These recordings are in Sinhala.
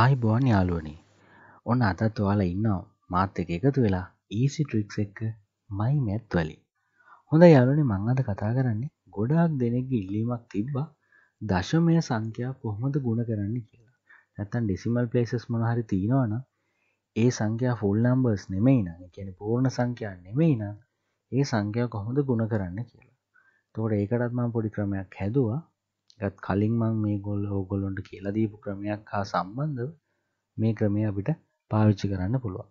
ආයිබෝන් යාලුවනේ ඔන්න අතත් ඔයාලා ඉන්නවා මාත් එක එකතු වෙලා ඊසි ට්‍රික්ස් එක්ක මයි මැත් වලි හොඳ යාලුනේ මං අද කතා කරන්නේ ගොඩාක් දෙනෙක්ගේ ඉල්ලීමක් තිබ්බා දශමය සංඛ්‍යා කොහොමද ගුණ කරන්න කියලා නැත්තන් ඩෙසිමල් පලේසස් මොනහරි තියෙනවන ඒ සංඛ්‍යා ෆුල් නම්බර්ස් නෙමෙයි නම් කියන පූර්ණ සංඛ්‍යා නෙමෙයි නම් ඒ සංඛ්‍යා කොහොමද ගුණ කරන්න කියලා තෝට ඒකටත්ම පොඩි ක්‍රමයක් හැදවා ඒත් කලින් මං මේ ගොල්ල ඕගොල්ලොන්ට කියලදීපු ක්‍රමයක් හා සම්බන්ධ මේ ක්‍රමය අපිට පාවිච්චි කරන්න පුළුවන්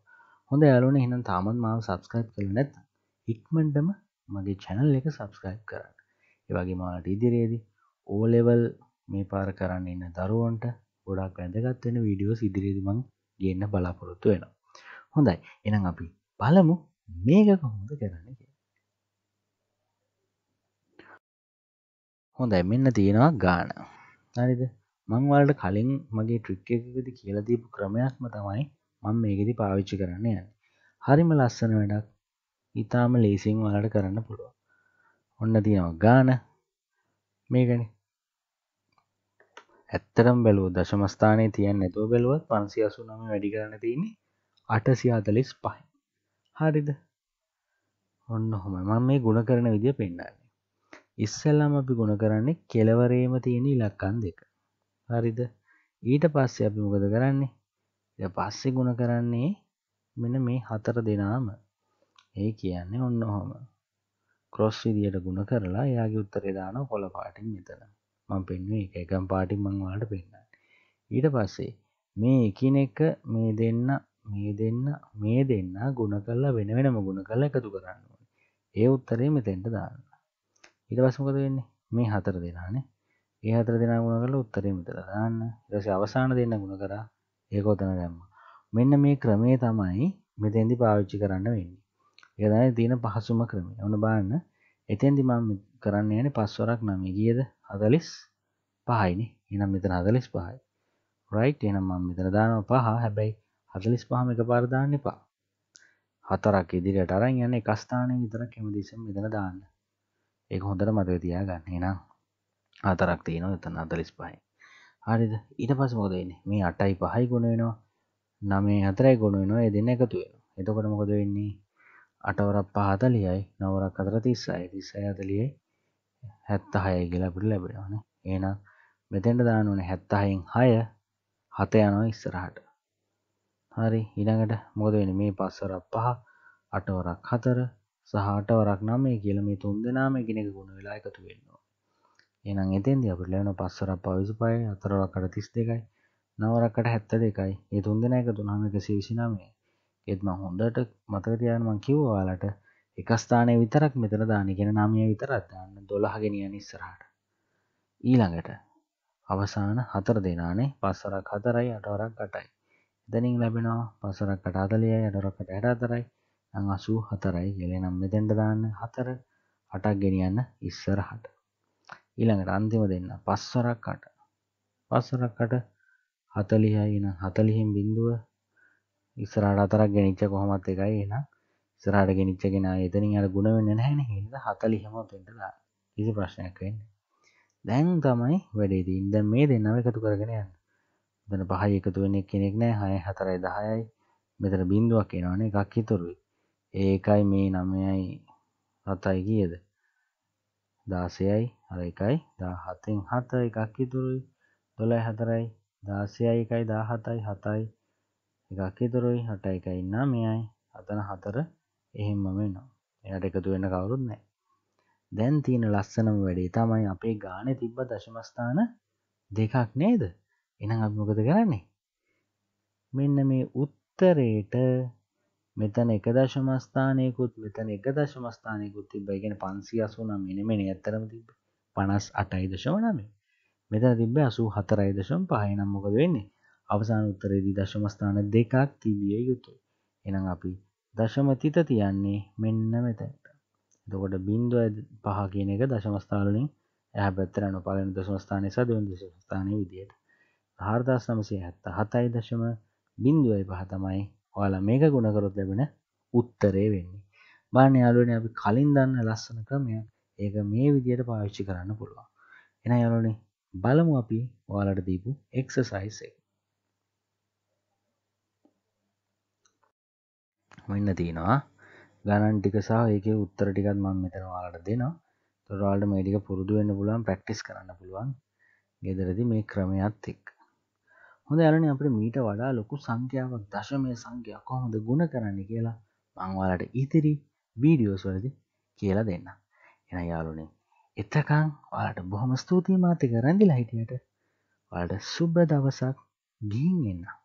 හොඳ යාලුවන හිනම් තාමත් මාව සබස්ක්‍රයිප් කළ නැත් ඉක්මටම මගේ චැනල් එක සබස්ක්‍රයිප් කරන්න ඒවගේ මාට ඉදිරයේදි ඕලෙවල් මේ පාර කරන්න එන්න දරුවන්ට ගොඩක් වැදගත්වෙන වීඩියෝ ඉදිරිදිමං ගන්න බලාපොරොත්තු වෙන හොඳයි එනම් අපි පළමු මේක කොහොඳ කරන්න හොඳයි මෙන්න තියෙනවා ගාන හරිද මංවාලට කලින් මගේ ට්‍රික් එකකද කියලදීපු ක්‍රමයක්ම තමයි මං මේකෙදි පාවිච්චි කරන්න යන හරිම ලස්සන වැඩක් ඉතාම ලේසින් වලට කරන්න පුළුව ඔන්න තියෙනවා ගාන මේකන ඇත්තරම් බැලූ දශමස්ථානය තියන් නැතුව බැලුවත් පන්සි අසුනම වැඩි කරන්න තියන්නේ අටසියාතලිස් පහයි හරිද ඔන්න හොම මං මේ ගුණ කරන විදිය පෙන්න්නන්න ඉස්සල්ලාම අපි ගුණ කරන්නේ කෙලවරේම තියෙන ඉලක්කන් දෙක. හරිද? ඊට පස්සේ අපි මොකද කරන්නේ? ඊට පස්සේ ගුණ කරන්නේ මෙන්න මේ හතර දෙනාම. ඒ කියන්නේ ඔන්න ඔහම. ක්‍රොස් විදියට ගුණ කරලා එයාගේ උත්තරේ දානවා කොළ පාටින් මෙතන. මම පෙන්වුවේ ඒක එකම් පාටින් මම ඔයාලට පෙන්නන්නේ. ඊට පස්සේ මේ එකිනෙක මේ දෙන්න මේ දෙන්න මේ දෙන්න ගුණ කරලා වෙන වෙනම ගුණ කරලා එකතු කරන්න ඕනේ. ඒ උත්තරේ මෙතෙන්ට දාන්න. ඊට පස්සේ මොකද වෙන්නේ? මේ හතර දෙනානේ. ඒ හතර දෙනා ගුණ කරලා උත්තරේ මෙතන දාන්න. ඊට පස්සේ අවසාන දෙන්න ගුණ කරා ඒක උතන දැම්මා. මෙන්න මේ ක්‍රමය තමයි මෙතෙන්දි පාවිච්චි කරන්න වෙන්නේ. ඒක තමයි තියෙන පහසුම ක්‍රමය. ඔන්න බලන්න. එතෙන්දි මම කරන්න යන්නේ පස්වරක් 9 කීයද? 45 නේ. එහෙනම් මෙතන 45යි. රයිට් එහෙනම් මම මෙතන දානවා පහ හැබැයි 45ම එකපාර දාන්න එපා. හතරක් ඉදිරියට අරන් යන එක ස්ථානයේ විතරක් හැමදෙස්සෙම මෙතන දාන්න. ඒක හොඳට මතක තියාගන්න එනම් හතරක් තියෙනවා එතන 45යි. හරිද? ඊට පස්සේ මොකද වෙන්නේ? මේ 8යි 5යි ගුණ වෙනවා. 9යි 4යි ගුණ වෙනවා. ඒ දෙන්න එකතු වෙනවා. එතකොට මොකද වෙන්නේ? 8 වරක් 5 40යි, 9 වරක් 4 36යි, 36යි 40යි 76යි කියලා අපිට ලැබෙනවා නේ. එහෙනම් මෙතෙන්ට දාන්න ඕනේ 76න් 6 7 යනවා ඉස්සරහට. හරි ඊළඟට මොකද වෙන්නේ? මේ 5 වරක් 5, 8 වරක් 4 සහට වරක් නම් මේ කියල මේ තුන් දෙනාම ගෙනෙක ගුණ වෙලා එකතු වෙන්නවා එනම් එතෙන්දි අපට ලැබෙන පස්සර පවිසු පය අතරවකට තිස් දෙකයි නවරකට හැත්ත දෙකයි ඒ තුන් දෙන එක තුනම එක සිවිසිනාමේ ඒත්ම හොඳට මතකතියන් මං කිව්වාලට එක ස්ථානය විතරක් මෙතර දානගෙන නාමිය විතරත් දාන්න දොළහගෙනිය නිස්සරහට ඊළඟට අවසාන හතර දෙනානේ පස්සරක් හතරයි අටවරක් කටයි එතනින් ලැබෙනවා පසරක් කටාතලියයි අටරකට ඇට අතරයි අසූ හතරයි කියල නම් මෙතැන්ට දාන්න හතර අටක් ගෙනියන්න ඉස්සරහට ඊළඟට අන්තිම දෙන්න පස්වරක්කට පස්සරක්කට හතලිහයි එන හතලිහිම් බිඳුව ඉස්සරහට අතරක් ගෙනනිච්ච කොහොමත් එකයි එන ඉස්සරහට ගෙනනිච්චගෙන එතනින් අර ගුණ වෙන්න නැහැන හිද හතලිහම තෙන්ටලා කිසි ප්‍රශ්නයක් වෙන්න දැන් තමයි වැඩේදී ඉද මේ දෙන්නව එකතු කරගෙන යන්න මෙතන පහයි එකතු වෙන කෙනෙක් නෑ හය හතරයි දහයයි මෙතන බින්දුවක් එනවානේ එකක් හිතුරුයි ඒකයි මේ නමයයි රතයි කියද දාසයයි අර එකයි දාහතෙන් හත එකක් ඉතුරුයි දොළයි හතරයි දාසයයි එකයි දාහතයි හතයි එකක් ඉතුරුයි හට එකයි නමයයි අතන හතර එහෙම්ම වෙනවා එයට එකතු වෙන්න කවුරුත් නෑ දැන් තියෙන ලස්සනම වැඩේ තමයි අපේ ගාන තිබ්බ දශමස්ථාන දෙකක් නේද එනම් අත්මොකද කරන්නේ මෙන්න මේ උත්තරයට මෙතන එක දශමස්ථානයකුත් මෙතන එක දශමස්ථානයකුත් තිබයි ගෙන පන්සි අසුනම් එනමෙන ඇතරම තිබ පනස් අටයි දශවනමේ මෙතන තිබ අසු හතරයි දශම් පහය නම් මොකද වෙන්නේ අවසාන උත්තරේදී දශමස්ථාන දෙකක් තිබිය යුතුයි එනම් අපි දශමතිත තියන්නේ මෙන්න මෙතැන්ට දකොට බින්දුව පහ කියන එක දශමස්ථාලින් ඇහ පැත්තරන පලන දශමස්ථානය සදවන් දශමස්ථානය විදියට හාර්දස් නමසේ හැත්ත හතයි දශම බින්දුවයි පහතමයි ඔයාලා මේක ගුණකරොත් ලැබෙන උත්තරේ වෙන්නේ බාන යාලුවන අපි කලින් දන්න ලස්සන ක්‍රමය ඒක මේ විදියට පාවිච්චි කරන්න පුළුවන් එන යාලනේ බලමු අපි ඔයාලට දීපු එක්සසයිස් එක මෙන්න තියෙනවා ගණන් ටික සහ ඒකේ උත්තර ටිකත් මම මෙතන ඔයාලට දෙනවා තොරවාල්ට මේ ටික පුරුදු වෙන්න පුළුවන් ප්‍රැක්ටිස් කරන්න පුළුවන් ගෙදරදි මේ ක්‍රමයත් එක්ක හොඳ යලන අපට මීට වඩා ලොකු සංඛ්‍යාවක් දශමය සංඛ්‍යයක් කොහොමද ගුණ කරන්න කියලා මංවාලට ඉතිරි වීඩියෝස් වලදි කියලා දෙන්න එන යාලුනේ එත්තකං ඔලට බොහොම ස්තුතියි මාතික රැඳිලා හිටියට වලට සුබ දවසක් ගීන් එන්නා